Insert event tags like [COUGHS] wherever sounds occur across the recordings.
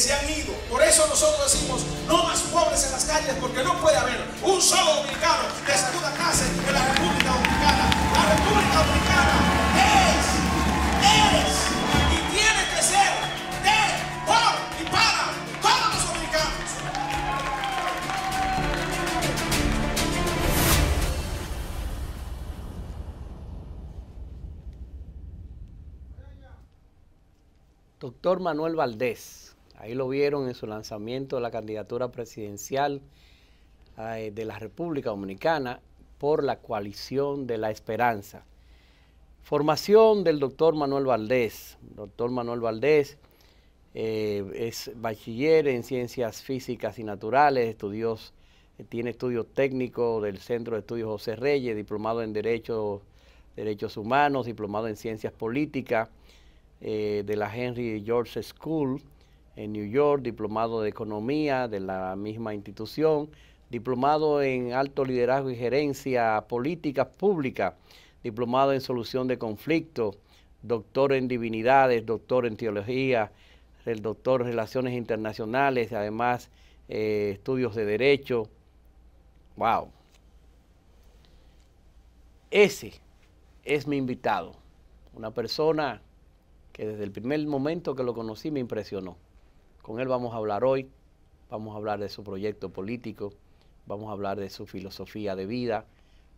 se han ido. Por eso nosotros decimos, no más pobres en las calles, porque no puede haber un solo dominicano que segunda clase en la República Dominicana. La República Dominicana es, es y tiene que ser de, por y para todos los dominicanos. Doctor Manuel Valdés. Ahí lo vieron en su lanzamiento de la candidatura presidencial eh, de la República Dominicana por la coalición de la esperanza. Formación del doctor Manuel Valdés. Doctor Manuel Valdés eh, es bachiller en ciencias físicas y naturales, estudios, tiene estudios técnicos del Centro de Estudios José Reyes, diplomado en Derechos Humanos, diplomado en Ciencias Políticas eh, de la Henry George School en New York, diplomado de Economía de la misma institución, diplomado en Alto Liderazgo y Gerencia política pública, diplomado en Solución de Conflictos, doctor en Divinidades, doctor en Teología, el doctor en Relaciones Internacionales, además eh, estudios de Derecho. ¡Wow! Ese es mi invitado, una persona que desde el primer momento que lo conocí me impresionó. Con él vamos a hablar hoy, vamos a hablar de su proyecto político, vamos a hablar de su filosofía de vida,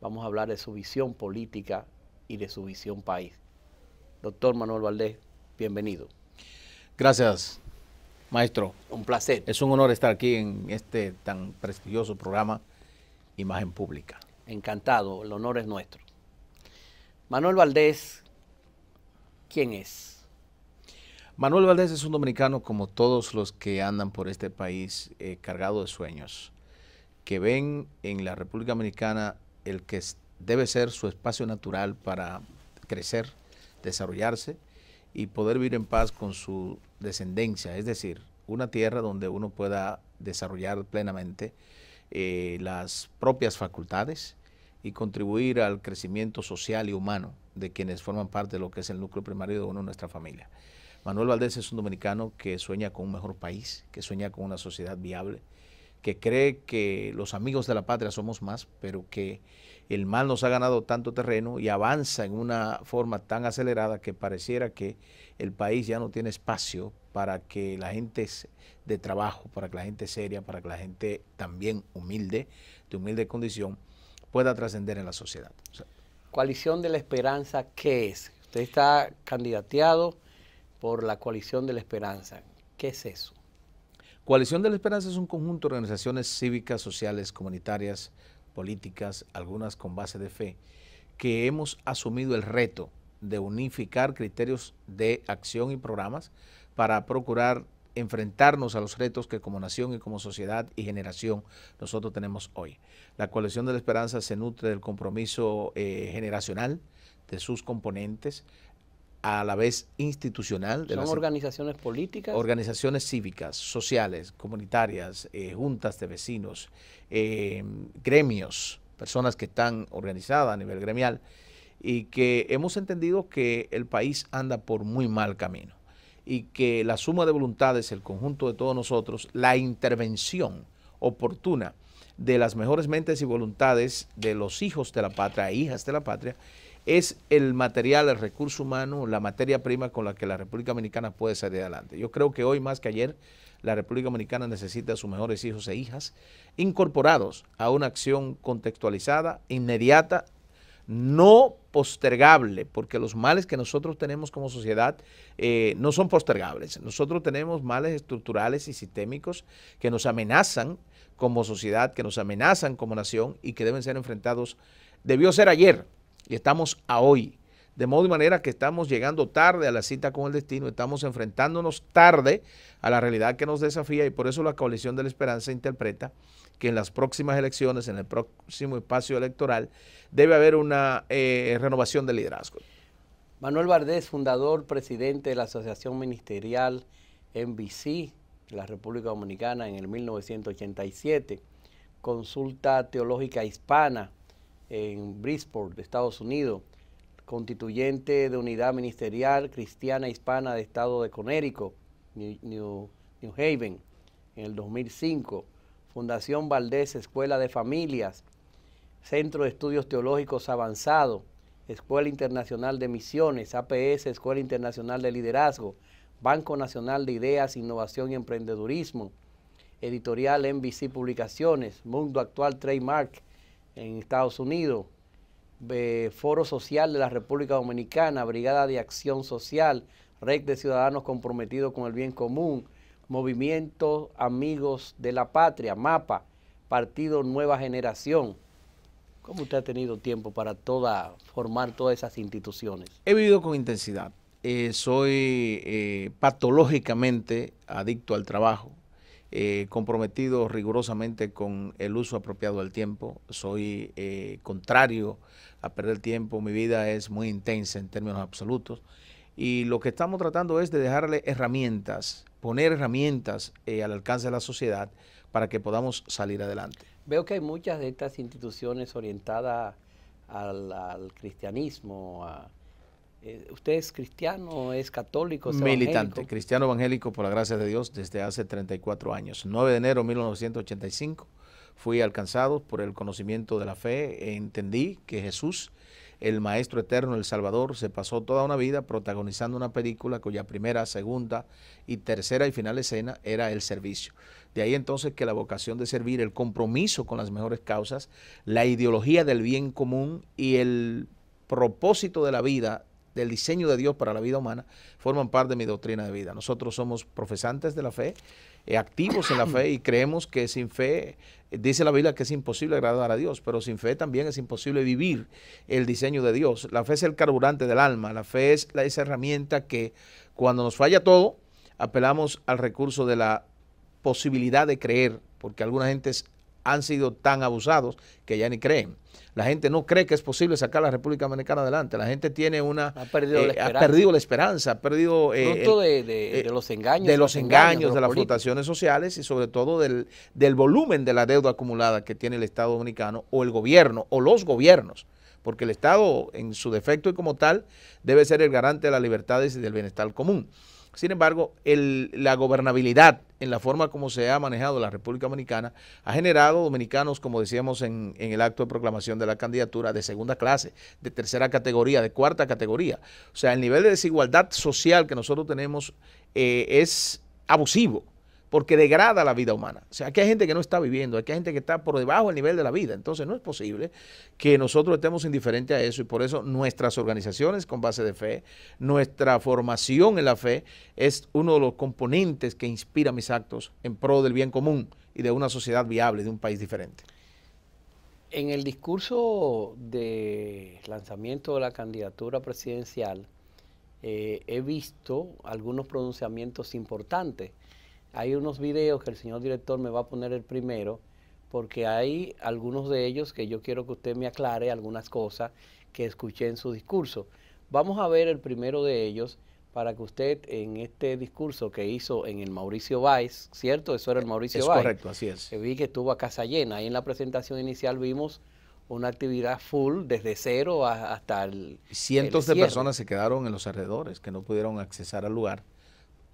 vamos a hablar de su visión política y de su visión país. Doctor Manuel Valdés, bienvenido. Gracias, maestro. Un placer. Es un honor estar aquí en este tan prestigioso programa Imagen Pública. Encantado, el honor es nuestro. Manuel Valdés, ¿quién es? Manuel Valdés es un dominicano como todos los que andan por este país eh, cargado de sueños, que ven en la República Dominicana el que debe ser su espacio natural para crecer, desarrollarse y poder vivir en paz con su descendencia, es decir, una tierra donde uno pueda desarrollar plenamente eh, las propias facultades y contribuir al crecimiento social y humano de quienes forman parte de lo que es el núcleo primario de uno, nuestra familia. Manuel Valdés es un dominicano que sueña con un mejor país, que sueña con una sociedad viable, que cree que los amigos de la patria somos más, pero que el mal nos ha ganado tanto terreno y avanza en una forma tan acelerada que pareciera que el país ya no tiene espacio para que la gente de trabajo, para que la gente seria, para que la gente también humilde, de humilde condición, pueda trascender en la sociedad. Coalición de la Esperanza, ¿qué es? Usted está candidateado por la coalición de la esperanza. ¿Qué es eso? Coalición de la Esperanza es un conjunto de organizaciones cívicas, sociales, comunitarias, políticas, algunas con base de fe, que hemos asumido el reto de unificar criterios de acción y programas para procurar enfrentarnos a los retos que como nación y como sociedad y generación nosotros tenemos hoy. La coalición de la esperanza se nutre del compromiso eh, generacional de sus componentes, a la vez institucional. De las, organizaciones políticas. Organizaciones cívicas, sociales, comunitarias, eh, juntas de vecinos, em, gremios, personas que están organizadas a nivel gremial y que hemos entendido que el país anda por muy mal camino y que la suma de voluntades, el conjunto de todos nosotros, la intervención oportuna de las mejores mentes y voluntades de los hijos de la patria e hijas de la patria, es el material, el recurso humano, la materia prima con la que la República Dominicana puede salir adelante. Yo creo que hoy más que ayer la República Dominicana necesita a sus mejores hijos e hijas incorporados a una acción contextualizada, inmediata, no postergable, porque los males que nosotros tenemos como sociedad eh, no son postergables. Nosotros tenemos males estructurales y sistémicos que nos amenazan como sociedad, que nos amenazan como nación y que deben ser enfrentados. Debió ser ayer, y estamos a hoy. De modo y manera que estamos llegando tarde a la cita con el destino, estamos enfrentándonos tarde a la realidad que nos desafía y por eso la coalición de la esperanza interpreta que en las próximas elecciones, en el próximo espacio electoral, debe haber una eh, renovación del liderazgo. Manuel Vardés, fundador, presidente de la Asociación Ministerial NBC de la República Dominicana en el 1987, consulta teológica hispana en Bridgeport, Estados Unidos, constituyente de Unidad Ministerial Cristiana Hispana de Estado de Conérico, New, Haven, en el 2005, Fundación Valdés Escuela de Familias, Centro de Estudios Teológicos Avanzado, Escuela Internacional de Misiones, APS, Escuela Internacional de Liderazgo, Banco Nacional de Ideas, Innovación y Emprendedurismo, Editorial NBC Publicaciones, Mundo Actual Trademark, en Estados Unidos, Foro Social de la República Dominicana, Brigada de Acción Social, Red de Ciudadanos Comprometidos con el Bien Común, Movimiento Amigos de la Patria, MAPA, Partido Nueva Generación. ¿Cómo usted ha tenido tiempo para toda, formar todas esas instituciones? He vivido con intensidad. Eh, soy eh, patológicamente adicto al trabajo. Eh, comprometido rigurosamente con el uso apropiado del tiempo. Soy eh, contrario a perder tiempo. Mi vida es muy intensa en términos absolutos. Y lo que estamos tratando es de dejarle herramientas, poner herramientas eh, al alcance de la sociedad para que podamos salir adelante. Veo que hay muchas de estas instituciones orientadas al, cristianismo, eh, ¿Usted es cristiano, es católico? Militante, cristiano evangélico por la gracia de Dios desde hace 34 años. 9 de enero de 1985 fui alcanzado por el conocimiento de la fe. Entendí que Jesús, el Maestro Eterno, el Salvador, se pasó toda una vida protagonizando una película cuya primera, segunda y tercera y final escena era el servicio. De ahí entonces que la vocación de servir, el compromiso con las mejores causas, la ideología del bien común y el propósito de la vida del diseño de Dios para la vida humana forman parte de mi doctrina de vida. Nosotros somos profesantes de la fe, eh, activos en la fe y creemos que sin fe, eh, dice la Biblia que es imposible agradar a Dios, pero sin fe también es imposible vivir el diseño de Dios. La fe es el carburante del alma, la fe es la, esa herramienta que cuando nos falla todo, apelamos al recurso de la posibilidad de creer, porque alguna gente es han sido tan abusados que ya ni creen. La gente no cree que es posible sacar a la República Dominicana adelante. La gente tiene una... Ha perdido, la, eh, esperanza. Ha perdido eh, eh, de, los engaños. De los, engaños, de, las flotaciones sociales y sobre todo del, del volumen de la deuda acumulada que tiene el Estado Dominicano o el gobierno o los gobiernos porque el Estado en su defecto y como tal debe ser el garante de las libertades y del bienestar común. Sin embargo, la gobernabilidad en la forma como se ha manejado la República Dominicana ha generado dominicanos, como decíamos en, el acto de proclamación de la candidatura, de segunda clase, de tercera categoría, de cuarta categoría. O sea, el nivel de desigualdad social que nosotros tenemos eh, es abusivo porque degrada la vida humana. O sea, aquí hay gente que no está viviendo, aquí hay gente que está por debajo del nivel de la vida. Entonces no es posible que nosotros estemos indiferentes a eso y por eso nuestras organizaciones con base de fe, nuestra formación en la fe es uno de los componentes que inspira mis actos en pro del bien común y de una sociedad viable, de un país diferente. En el discurso de lanzamiento de la candidatura presidencial eh, he visto algunos pronunciamientos importantes hay unos videos que el señor director me va a poner el primero, porque hay algunos de ellos que yo quiero que usted me aclare algunas cosas que escuché en su discurso. Vamos a ver el primero de ellos para que usted en este discurso que hizo en el Mauricio Valls, ¿cierto? Eso era el Mauricio Es correcto, así es. Vi que estuvo a casa llena. Ahí en la presentación inicial vimos una actividad full desde cero hasta el... Cientos de personas se quedaron en los alrededores que no pudieron accesar al lugar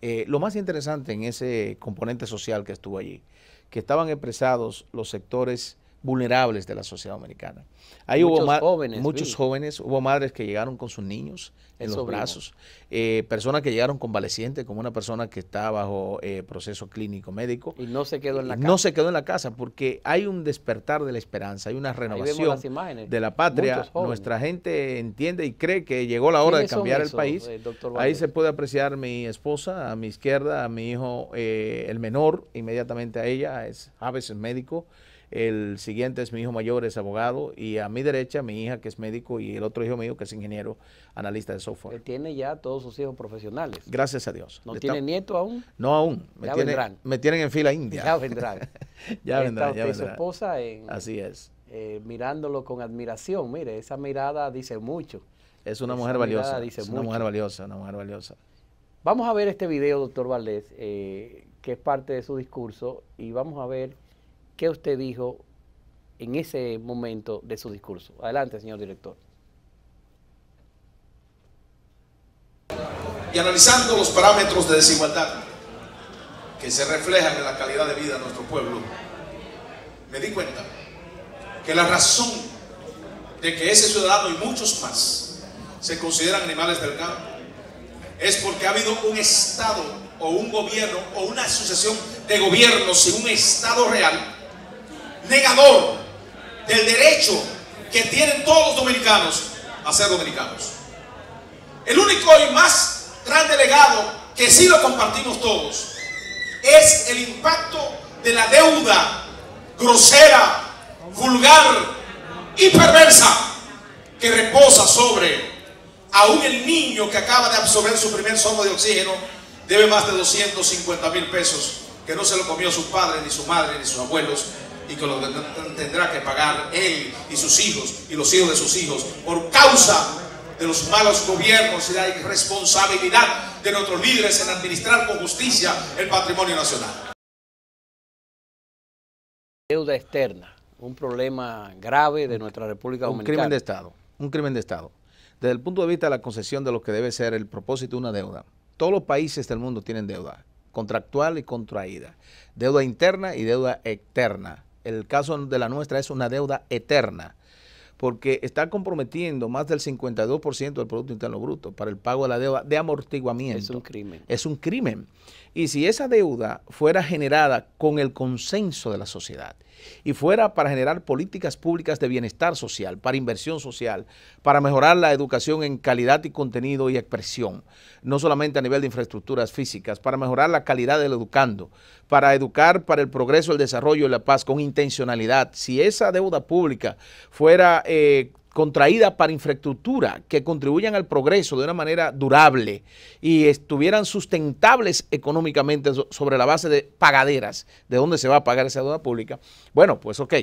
eh, lo más interesante en ese componente social que estuvo allí, que estaban expresados los sectores vulnerables de la sociedad americana hay muchos hubo jóvenes, muchos jóvenes, hubo madres que llegaron con sus niños en los brazos, eh, personas que llegaron convalecientes, como una persona que está bajo eh, proceso clínico médico. Y no se quedó en la eh, casa. No se quedó en la casa porque hay un despertar de la esperanza, hay una renovación de la patria. Nuestra gente entiende y cree que llegó la hora de cambiar el país. Eh, Ahí se puede apreciar mi esposa, a mi izquierda, a mi hijo, el menor, inmediatamente a ella, es Aves el médico. El siguiente es mi hijo mayor, es abogado. Y a mi derecha, mi hija, que es médico. Y el otro hijo mío, que es ingeniero, analista de software. tiene ya todos sus hijos profesionales. Gracias a Dios. ¿No tiene nieto aún? No aún. Me, me tienen en fila india. [LAUGHS] Ya vendrán. [LAUGHS] ya vendrán, ya su esposa Así es. Eh, mirándolo con admiración. Mire, esa mirada dice mucho. Es una mujer valiosa. Dice es una mujer valiosa, una mujer valiosa. Vamos a ver este video, doctor Valdés, eh, que es parte de su discurso, y vamos a ver qué usted dijo en ese momento de su discurso. Adelante, señor director. Y analizando los parámetros de desigualdad que se reflejan en la calidad de vida de nuestro pueblo, me di cuenta que la razón de que ese ciudadano y muchos más se consideran animales del campo es porque ha habido un Estado o un gobierno o una asociación de gobiernos y un Estado real negador del derecho que tienen todos los dominicanos a ser dominicanos. El único y más grande legado que sí lo compartimos todos es el impacto de la deuda grosera, vulgar y perversa que reposa sobre aún el niño que acaba de absorber su primer sorbo de oxígeno debe más de 250 mil pesos que no se lo comió sus padres, ni su madre, ni sus abuelos, y que lo tendrá que pagar él y sus hijos y los hijos de sus hijos por causa de los malos gobiernos y la irresponsabilidad de nuestros líderes en administrar con justicia el patrimonio nacional. Deuda externa, un problema grave de nuestra República Dominicana. Un crimen de Estado, un crimen de Estado. Desde el punto de vista de la concesión de lo que debe ser el propósito de una deuda, todos los países del mundo tienen deuda, contractual y contraída, deuda interna y deuda externa el caso de la nuestra es una deuda eterna porque está comprometiendo más del 52% del Producto Interno Bruto para el pago de la deuda de amortiguamiento. Es un crimen. Es un crimen. Y si esa deuda fuera generada con el consenso de la sociedad y fuera para generar políticas públicas de bienestar social, para inversión social, para mejorar la educación en calidad y contenido y expresión, no solamente a nivel de infraestructuras físicas, para mejorar la calidad del educando, para educar para el progreso, el desarrollo y la paz con intencionalidad. Si esa deuda pública fuera eh, contraída para infraestructura que contribuyan al progreso de una manera durable y estuvieran sustentables económicamente sobre la base de pagaderas, de dónde se va a pagar esa deuda pública. Bueno, pues ok,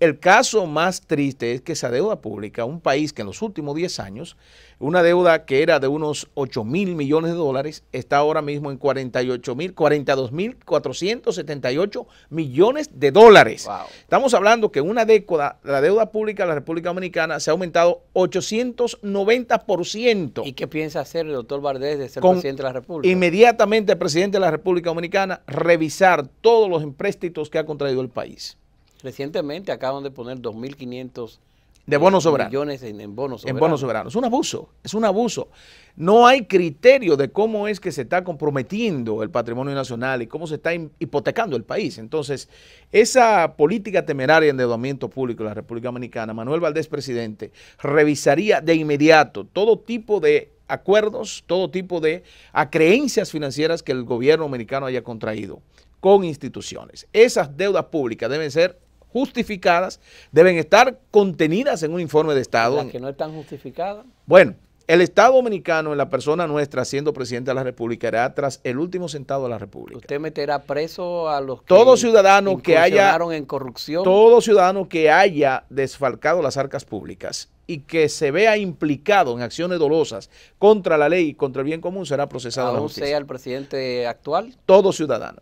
el caso más triste es que esa deuda pública, un país que en los últimos 10 años, una deuda que era de unos 8 mil millones de dólares, está ahora mismo en 48 mil, 42 mil 478 millones de dólares. Estamos hablando que en una década la deuda pública de la República Dominicana se ha aumentado 890%. ¿Y qué piensa hacer el doctor Bardés de ser presidente de la República? Inmediatamente el presidente de la República Dominicana revisar todos los empréstitos que ha contraído el país. Recientemente acaban de poner 2.500 de bonos eh, Millones en, bonos soberanos. En bonos soberanos. Es un abuso, es un abuso. No hay criterio de cómo es que se está comprometiendo el patrimonio nacional y cómo se está hipotecando el país. Entonces, esa política temeraria de endeudamiento público de la República Dominicana, Manuel Valdés, presidente, revisaría de inmediato todo tipo de acuerdos, todo tipo de acreencias financieras que el gobierno dominicano haya contraído con instituciones. Esas deudas públicas deben ser justificadas deben estar contenidas en un informe de Estado. Las que no están justificadas. Bueno, el Estado Dominicano, en la persona nuestra, siendo presidente de la República, hará tras el último sentado de la República. Usted meterá preso a los que todo ciudadano que haya en corrupción. Todo ciudadano que haya desfalcado las arcas públicas y que se vea implicado en acciones dolosas contra la ley y contra el bien común será procesado. Aún sea el presidente actual. Todo ciudadano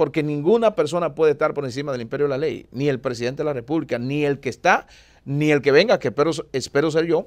porque ninguna persona puede estar por encima del imperio de la ley, ni el presidente de la República, ni el que está, ni el que venga, que espero, espero ser yo,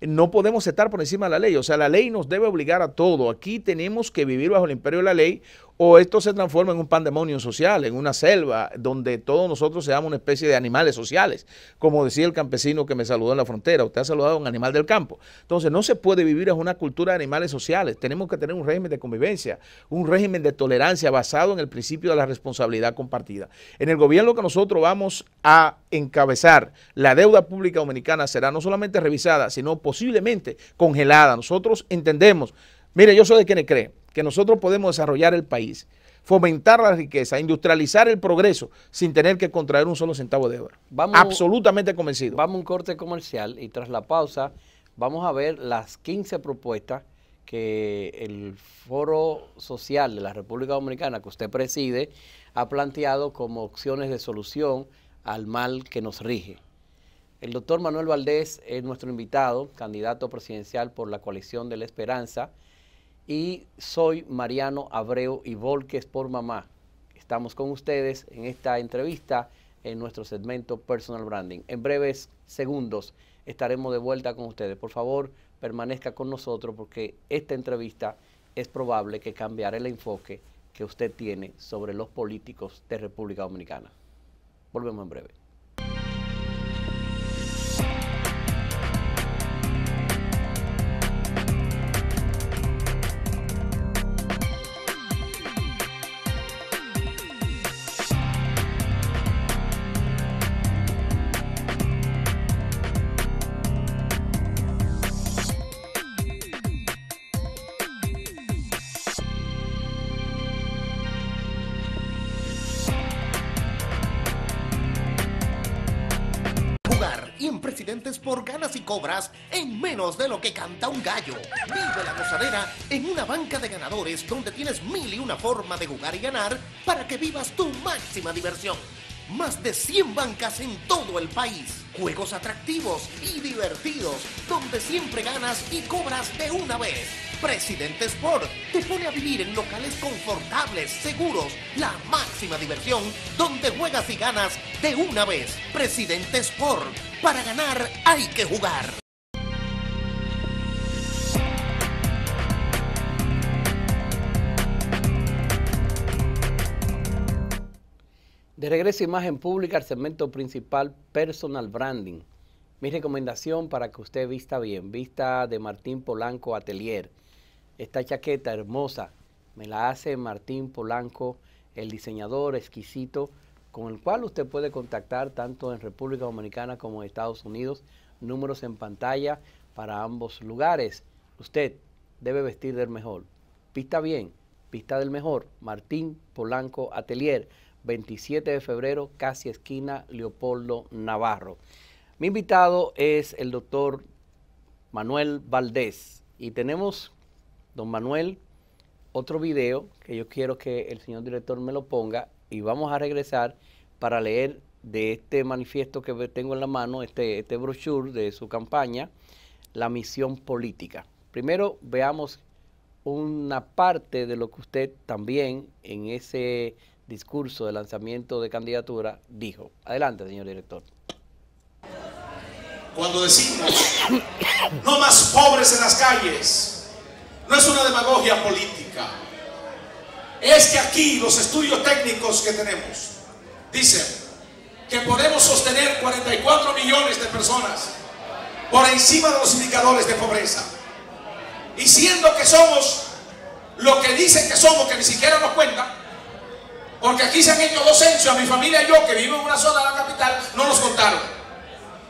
no podemos estar por encima de la ley. O sea, la ley nos debe obligar a todo. Aquí tenemos que vivir bajo el imperio de la ley o esto se transforma en un pandemonio social, en una selva, donde todos nosotros seamos una especie de animales sociales. Como decía el campesino que me saludó en la frontera, usted ha saludado a un animal del campo. Entonces, no se puede vivir en una cultura de animales sociales. Tenemos que tener un régimen de convivencia, un régimen de tolerancia basado en el principio de la responsabilidad compartida. En el gobierno que nosotros vamos a encabezar, la deuda pública dominicana será no solamente revisada, sino posiblemente congelada. Nosotros entendemos Mire, yo soy de quienes cree que nosotros podemos desarrollar el país, fomentar la riqueza, industrializar el progreso sin tener que contraer un solo centavo de deuda. Vamos, Absolutamente convencido. Vamos a un corte comercial y tras la pausa vamos a ver las 15 propuestas que el Foro Social de la República Dominicana que usted preside ha planteado como opciones de solución al mal que nos rige. El doctor Manuel Valdés es nuestro invitado, candidato presidencial por la coalición de la Esperanza y soy Mariano Abreu y Volques por Mamá. Estamos con ustedes en esta entrevista en nuestro segmento Personal Branding. En breves segundos estaremos de vuelta con ustedes. Por favor, permanezca con nosotros porque esta entrevista es probable que cambiará el enfoque que usted tiene sobre los políticos de República Dominicana. Volvemos en breve. por ganas y cobras en menos de lo que canta un gallo. Vive la gozadera en una banca de ganadores donde tienes mil y una forma de jugar y ganar para que vivas tu máxima diversión. Más de 100 bancas en todo el país. Juegos atractivos y divertidos donde siempre ganas y cobras de una vez. Presidente Sport te pone a vivir en locales confortables, seguros, la máxima diversión, donde juegas y ganas de una vez. Presidente Sport, para ganar hay que jugar. De regreso a Imagen Pública, al segmento principal, Personal Branding. Mi recomendación para que usted vista bien, vista de Martín Polanco Atelier esta chaqueta hermosa me la hace Martín Polanco, el diseñador exquisito, con el cual usted puede contactar tanto en República Dominicana como en Estados Unidos. Números en pantalla para ambos lugares. Usted debe vestir del mejor. Pista bien, pista del mejor. Martín Polanco Atelier, 27 de febrero, casi esquina Leopoldo Navarro. Mi invitado es el doctor Manuel Valdés y tenemos Don Manuel, otro video que yo quiero que el señor director me lo ponga y vamos a regresar para leer de este manifiesto que tengo en la mano, este, este brochure de su campaña, la misión política. Primero veamos una parte de lo que usted también en ese discurso de lanzamiento de candidatura dijo. Adelante, señor director. Cuando decimos no más pobres en las calles, no es una demagogia política. Es que aquí los estudios técnicos que tenemos dicen que podemos sostener 44 millones de personas por encima de los indicadores de pobreza. Y siendo que somos lo que dicen que somos, que ni siquiera nos cuentan, porque aquí se han hecho dos censos, a mi familia y yo, que vivo en una zona de la capital, no nos contaron.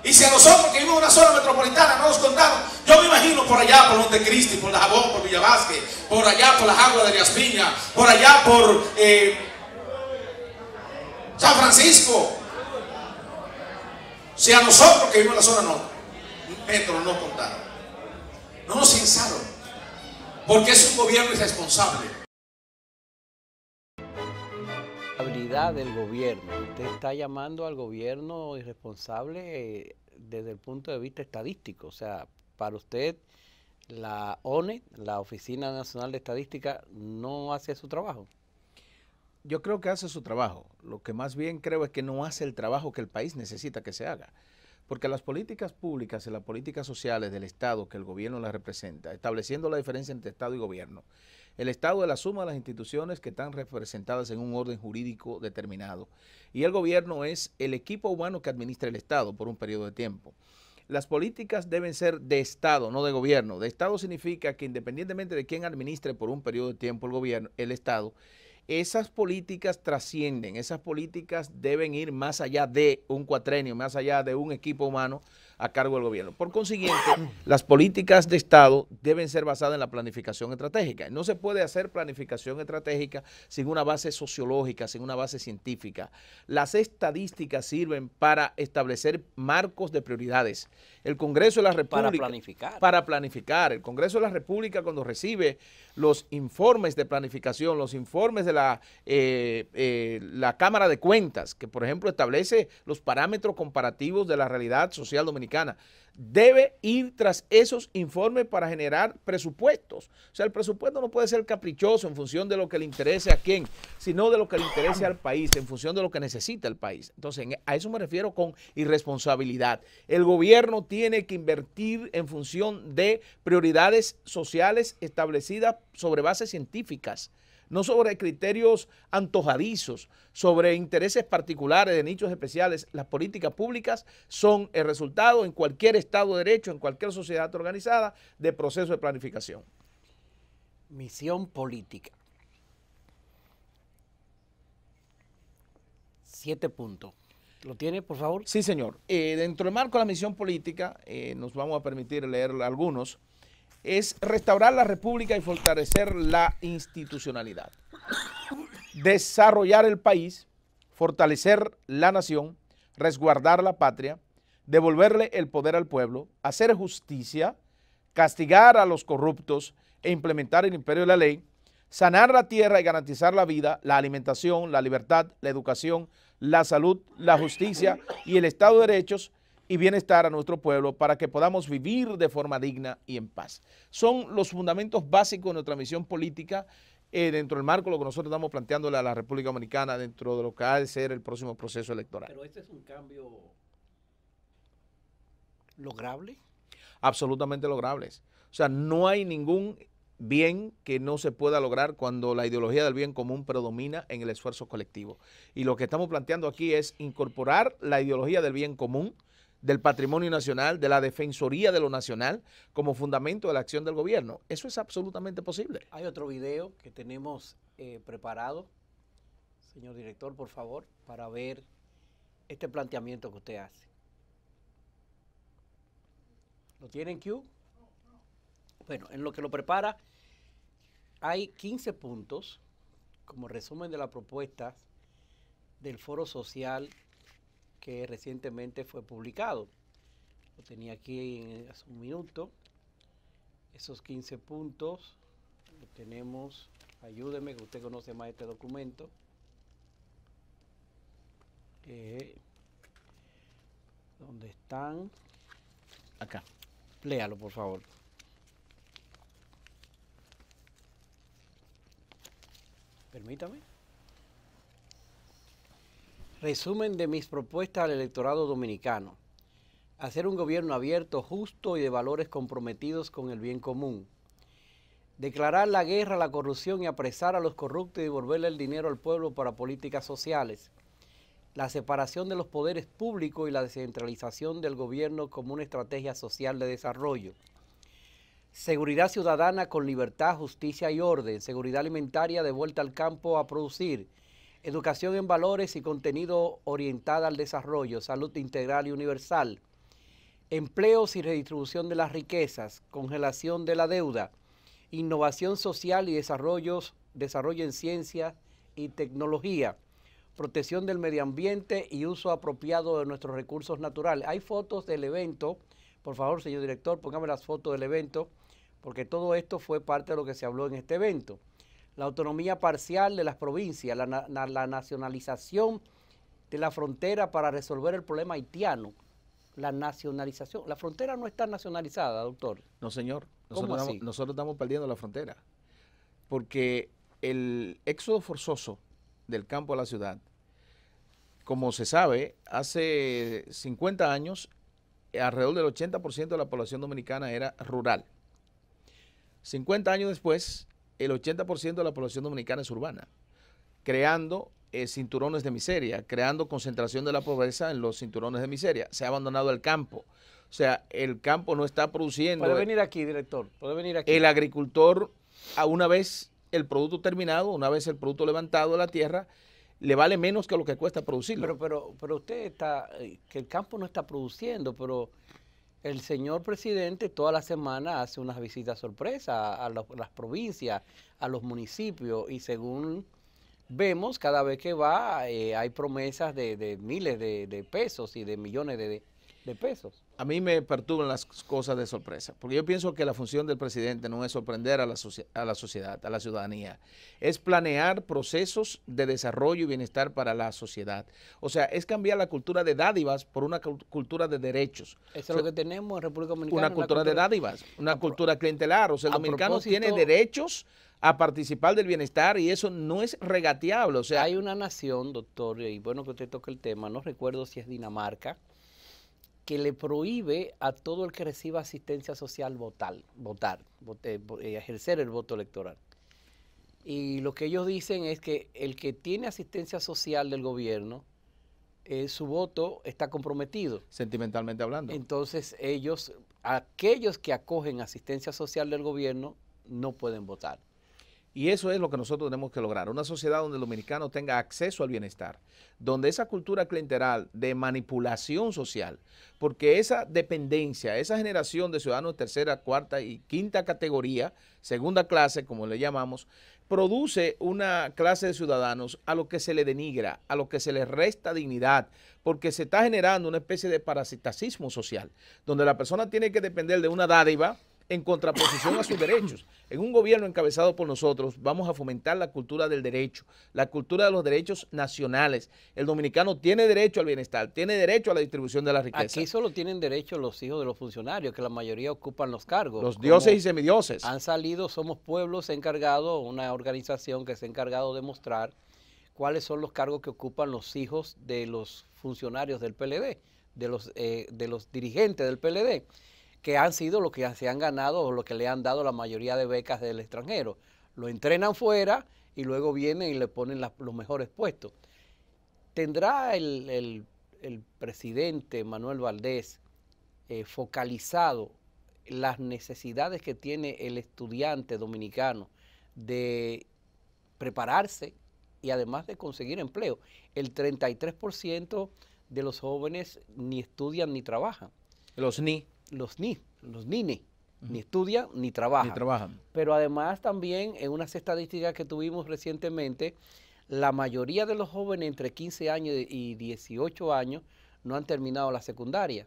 Y si a nosotros que vivimos en una zona metropolitana no nos contaron, yo me imagino por allá, por Montecristi, por La Jabón, por Villavasque, por allá por las aguas de Yaspiña, por allá por eh, San Francisco. Si a nosotros que vivimos en la zona no, metro no contaron, no nos censaron, porque es un gobierno irresponsable. del gobierno. Usted está llamando al gobierno irresponsable eh, desde el punto de vista estadístico. O sea, para usted la ONE, la Oficina Nacional de Estadística, no hace su trabajo. Yo creo que hace su trabajo. Lo que más bien creo es que no hace el trabajo que el país necesita que se haga. Porque las políticas públicas y las políticas sociales del Estado que el gobierno las representa, estableciendo la diferencia entre Estado y gobierno, el Estado es la suma de las instituciones que están representadas en un orden jurídico determinado. Y el gobierno es el equipo humano que administra el Estado por un periodo de tiempo. Las políticas deben ser de Estado, no de gobierno. De Estado significa que independientemente de quién administre por un periodo de tiempo el gobierno, el Estado, esas políticas trascienden, esas políticas deben ir más allá de un cuatrenio, más allá de un equipo humano, a cargo del gobierno. Por consiguiente, [COUGHS] las políticas de Estado deben ser basadas en la planificación estratégica. No se puede hacer planificación estratégica sin una base sociológica, sin una base científica. Las estadísticas sirven para establecer marcos de prioridades. El Congreso de la República... Para planificar. Para planificar. El Congreso de la República cuando recibe los informes de planificación, los informes de la, eh, eh, la Cámara de Cuentas, que por ejemplo establece los parámetros comparativos de la realidad social dominicana, Debe ir tras esos informes para generar presupuestos. O sea, el presupuesto no puede ser caprichoso en función de lo que le interese a quién, sino de lo que le interese al país, en función de lo que necesita el país. Entonces, a eso me refiero con irresponsabilidad. El gobierno tiene que invertir en función de prioridades sociales establecidas sobre bases científicas no sobre criterios antojadizos, sobre intereses particulares de nichos especiales. Las políticas públicas son el resultado en cualquier Estado de Derecho, en cualquier sociedad organizada, de proceso de planificación. Misión política. Siete puntos. ¿Lo tiene, por favor? Sí, señor. Eh, dentro del marco de la misión política, eh, nos vamos a permitir leer algunos es restaurar la República y fortalecer la institucionalidad. Desarrollar el país, fortalecer la nación, resguardar la patria, devolverle el poder al pueblo, hacer justicia, castigar a los corruptos e implementar el imperio de la ley, sanar la tierra y garantizar la vida, la alimentación, la libertad, la educación, la salud, la justicia y el Estado de Derechos y bienestar a nuestro pueblo para que podamos vivir de forma digna y en paz. Son los fundamentos básicos de nuestra misión política eh, dentro del marco de lo que nosotros estamos planteando a la República Dominicana dentro de lo que ha de ser el próximo proceso electoral. Pero este es un cambio lograble. Absolutamente lograble. O sea, no hay ningún bien que no se pueda lograr cuando la ideología del bien común predomina en el esfuerzo colectivo. Y lo que estamos planteando aquí es incorporar la ideología del bien común del patrimonio nacional, de la defensoría de lo nacional, como fundamento de la acción del gobierno. Eso es absolutamente posible. Hay otro video que tenemos eh, preparado, señor director, por favor, para ver este planteamiento que usted hace. ¿Lo tienen, Q? Bueno, en lo que lo prepara, hay 15 puntos como resumen de la propuesta del Foro Social que recientemente fue publicado. Lo tenía aquí en, eh, hace un minuto. Esos 15 puntos lo tenemos. Ayúdeme, que usted conoce más este documento. Eh, ¿Dónde están? Acá. Léalo, por favor. Permítame. Resumen de mis propuestas al electorado dominicano. Hacer un gobierno abierto, justo y de valores comprometidos con el bien común. Declarar la guerra a la corrupción y apresar a los corruptos y devolverle el dinero al pueblo para políticas sociales. La separación de los poderes públicos y la descentralización del gobierno como una estrategia social de desarrollo. Seguridad ciudadana con libertad, justicia y orden. Seguridad alimentaria de vuelta al campo a producir educación en valores y contenido orientada al desarrollo, salud integral y universal, empleos y redistribución de las riquezas, congelación de la deuda, innovación social y desarrollos, desarrollo en ciencia y tecnología, protección del medio ambiente y uso apropiado de nuestros recursos naturales. Hay fotos del evento, por favor, señor director, póngame las fotos del evento, porque todo esto fue parte de lo que se habló en este evento la autonomía parcial de las provincias, la, nacionalización de la frontera para resolver el problema haitiano, la nacionalización. La frontera no está nacionalizada, doctor. No, señor. Nosotros, estamos, nosotros estamos perdiendo la frontera. Porque el éxodo forzoso del campo a la ciudad, como se sabe, hace 50 años alrededor del 80% de la población dominicana era rural. 50 años después, el 80% de la población dominicana es urbana, creando eh, cinturones de miseria, creando concentración de la pobreza en los cinturones de miseria. Se ha abandonado el campo. O sea, el campo no está produciendo. Puede venir aquí, director. Puede venir aquí. El agricultor, a una vez el producto terminado, una vez el producto levantado de la tierra, le vale menos que lo que cuesta producirlo. Pero, pero, pero usted está, eh, que el campo no está produciendo, pero el señor presidente toda la semana hace unas visitas sorpresa a, las provincias, a los municipios y según vemos, cada vez que va eh, hay promesas de, miles de, pesos y de millones de pesos a mí me perturban las cosas de sorpresa, porque yo pienso que la función del presidente no es sorprender a la, a la, sociedad, a la ciudadanía, es planear procesos de desarrollo y bienestar para la sociedad. O sea, es cambiar la cultura de dádivas por una cultura de derechos. Eso es lo que tenemos en República Dominicana. Una cultura, de dádivas, una cultura clientelar. O sea, el dominicano tiene derechos a participar del bienestar y eso no es regateable. O sea, hay una nación, doctor, y bueno que usted toque el tema, no recuerdo si es Dinamarca que le prohíbe a todo el que reciba asistencia social votar, votar, eh, ejercer el voto electoral. Y lo que ellos dicen es que el que tiene asistencia social del gobierno, eh, su voto está comprometido. Sentimentalmente hablando. Entonces ellos, aquellos que acogen asistencia social del gobierno, no pueden votar. Y eso es lo que nosotros tenemos que lograr, una sociedad donde el dominicano tenga acceso al bienestar, donde esa cultura clienteral de manipulación social, porque esa dependencia, esa generación de ciudadanos de tercera, cuarta y quinta categoría, segunda clase, como le llamamos, produce una clase de ciudadanos a lo que se le denigra, a lo que se le resta dignidad, porque se está generando una especie de parasitacismo social, donde la persona tiene que depender de una dádiva, en contraposición a sus derechos. En un gobierno encabezado por nosotros vamos a fomentar la cultura del derecho, la cultura de los derechos nacionales. El dominicano tiene derecho al bienestar, tiene derecho a la distribución de la riqueza. Aquí solo tienen derecho los hijos de los funcionarios, que la mayoría ocupan los cargos. Los dioses y semidioses. Han salido, somos pueblos encargados, una organización que se ha encargado de mostrar cuáles son los cargos que ocupan los hijos de los funcionarios del PLD, de los, eh, de los dirigentes del PLD que han sido los que se han ganado o los que le han dado la mayoría de becas del extranjero. Lo entrenan fuera y luego vienen y le ponen los mejores puestos. ¿Tendrá el, presidente Manuel Valdés eh, focalizado las necesidades que tiene el estudiante dominicano de prepararse y además de conseguir empleo? El 33% de los jóvenes ni estudian ni trabajan. Los ni los ni, los nini, ni estudian ni Ni trabajan. Pero además también en unas estadísticas que tuvimos recientemente, la mayoría de los jóvenes entre 15 años y 18 años no han terminado la secundaria,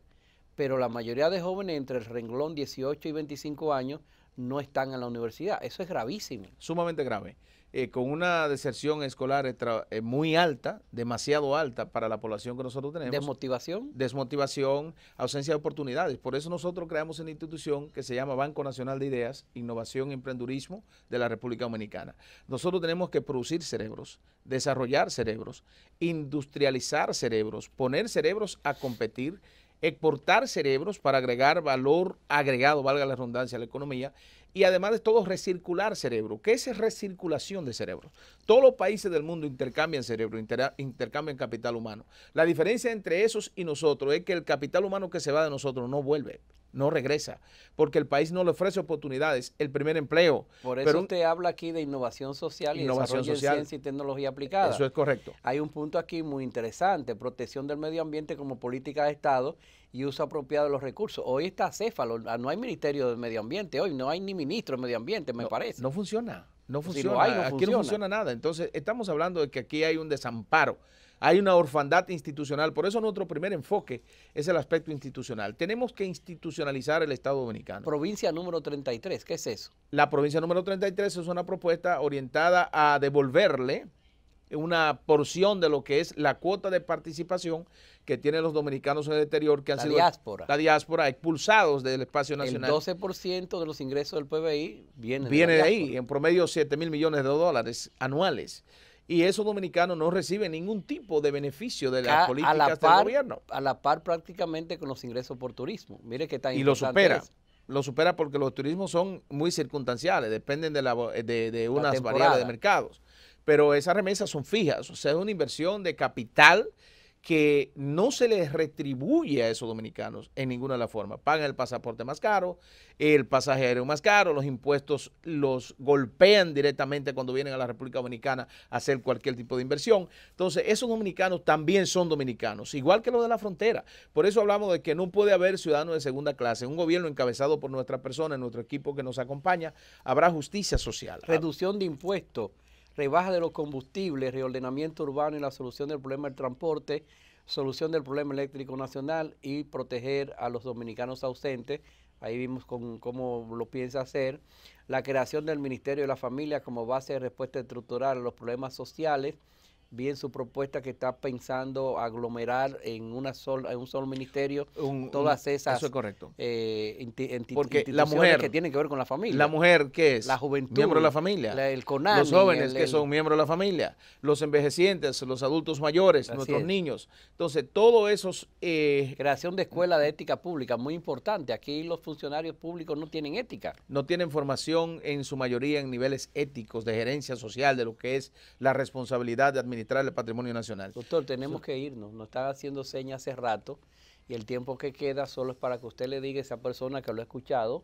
pero la mayoría de jóvenes entre el renglón 18 y 25 años no están en la universidad. Eso es gravísimo. Sumamente grave. Eh, con una deserción escolar eh, muy alta, demasiado alta para la población que nosotros tenemos. Desmotivación. Desmotivación, ausencia de oportunidades. Por eso nosotros creamos una institución que se llama Banco Nacional de Ideas, Innovación y Emprendurismo de la República Dominicana. Nosotros tenemos que producir cerebros, desarrollar cerebros, industrializar cerebros, poner cerebros a competir exportar cerebros para agregar valor agregado, valga la redundancia, a la economía y además de todo recircular cerebro. ¿Qué es recirculación de cerebro? Todos los países del mundo intercambian cerebro, intercambian capital humano. La diferencia entre esos y nosotros es que el capital humano que se va de nosotros no vuelve no regresa, porque el país no le ofrece oportunidades, el primer empleo. Por eso pero, usted habla aquí de innovación social y innovación desarrollo social. en ciencia y tecnología aplicada. Eso es correcto. Hay un punto aquí muy interesante, protección del medio ambiente como política de Estado y uso apropiado de los recursos. Hoy está céfalo, ah, no hay Ministerio del Medio Ambiente, hoy no hay ni ministro del Medio Ambiente, me parece. No funciona, no funciona, aquí no funciona nada. Entonces, estamos hablando de que aquí hay un desamparo hay una orfandad institucional, por eso nuestro primer enfoque es el aspecto institucional. Tenemos que institucionalizar el Estado Dominicano. Provincia número 33, ¿qué es eso? La provincia número 33 es una propuesta orientada a devolverle una porción de lo que es la cuota de participación que tienen los dominicanos en el exterior que han la sido diáspora. la diáspora expulsados del espacio nacional. El 12% de los ingresos del PBI viene, viene de, de ahí, en promedio 7 mil millones de dólares anuales y esos dominicanos no reciben ningún tipo de beneficio de las políticas del gobierno. A la par prácticamente con los ingresos por turismo. Mire que tan Y lo supera. Lo supera porque los turismos son muy circunstanciales, dependen de, eh, de, de unas variables de mercados. Pero esas remesas son fijas, o sea, es una inversión de capital que no se les retribuye a esos dominicanos en ninguna de las formas. Pagan el pasaporte más caro, el pasajero más caro, los impuestos los golpean directamente cuando vienen a la República Dominicana a hacer cualquier tipo de inversión. Entonces, esos dominicanos también son dominicanos, igual que los de la frontera. Por eso hablamos de que no puede haber ciudadanos de segunda clase. Un gobierno encabezado por nuestra persona, nuestro equipo que nos acompaña, habrá justicia social. Reducción de impuestos rebaja de los combustibles, reordenamiento urbano y la solución del problema del transporte, solución del problema eléctrico nacional y proteger a los dominicanos ausentes. Ahí vimos cómo lo piensa hacer. La creación del Ministerio de la Familia como base de respuesta estructural a los problemas sociales bien su propuesta que está pensando aglomerar en una un solo ministerio todas esas eso eh, Porque la mujer, que tienen que ver con la familia. La mujer, ¿qué es? La juventud. Miembro de la familia. el CONAD. Los jóvenes, que son miembros de la familia. Los envejecientes, los adultos mayores, nuestros niños. Entonces, todo eso eh, Creación de escuela de ética pública, muy importante. Aquí los funcionarios públicos no tienen ética. No tienen formación en su mayoría en niveles éticos de gerencia social, de lo que es la responsabilidad de administración el patrimonio nacional. Doctor, tenemos que irnos. Nos están haciendo señas hace rato y el tiempo que queda solo es para que usted le diga a esa persona que lo ha escuchado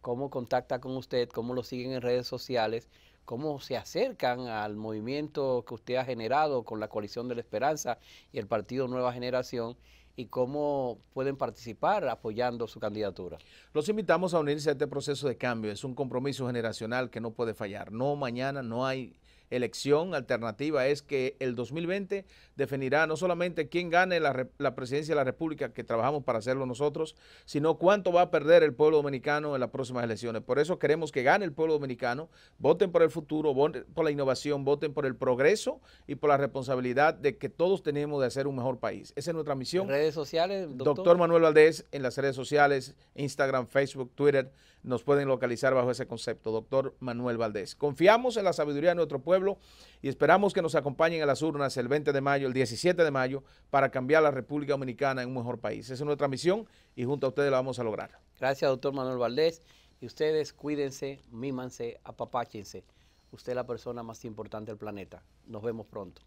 cómo contacta con usted, cómo lo siguen en redes sociales, cómo se acercan al movimiento que usted ha generado con la coalición de la esperanza y el partido Nueva Generación y cómo pueden participar apoyando su candidatura. Los invitamos a unirse a este proceso de cambio. Es un compromiso generacional que no puede fallar. No mañana, no hay elección alternativa es que el 2020 definirá no solamente quién gane la, presidencia de la República, que trabajamos para hacerlo nosotros, sino cuánto va a perder el pueblo dominicano en las próximas elecciones. Por eso queremos que gane el pueblo dominicano, voten por el futuro, voten por la innovación, voten por el progreso y por la responsabilidad de que todos tenemos de hacer un mejor país. Esa es nuestra misión. Redes sociales, Doctor Manuel Valdés en las redes sociales, Instagram, Facebook, Twitter nos pueden localizar bajo ese concepto, doctor Manuel Valdés. Confiamos en la sabiduría de nuestro pueblo y esperamos que nos acompañen a las urnas el 20 de mayo, el 17 de mayo, para cambiar la República Dominicana en un mejor país. Esa es nuestra misión y junto a ustedes la vamos a lograr. Gracias, doctor Manuel Valdés. Y ustedes cuídense, mímanse, apapáchense. Usted es la persona más importante del planeta. Nos vemos pronto.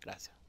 Gracias.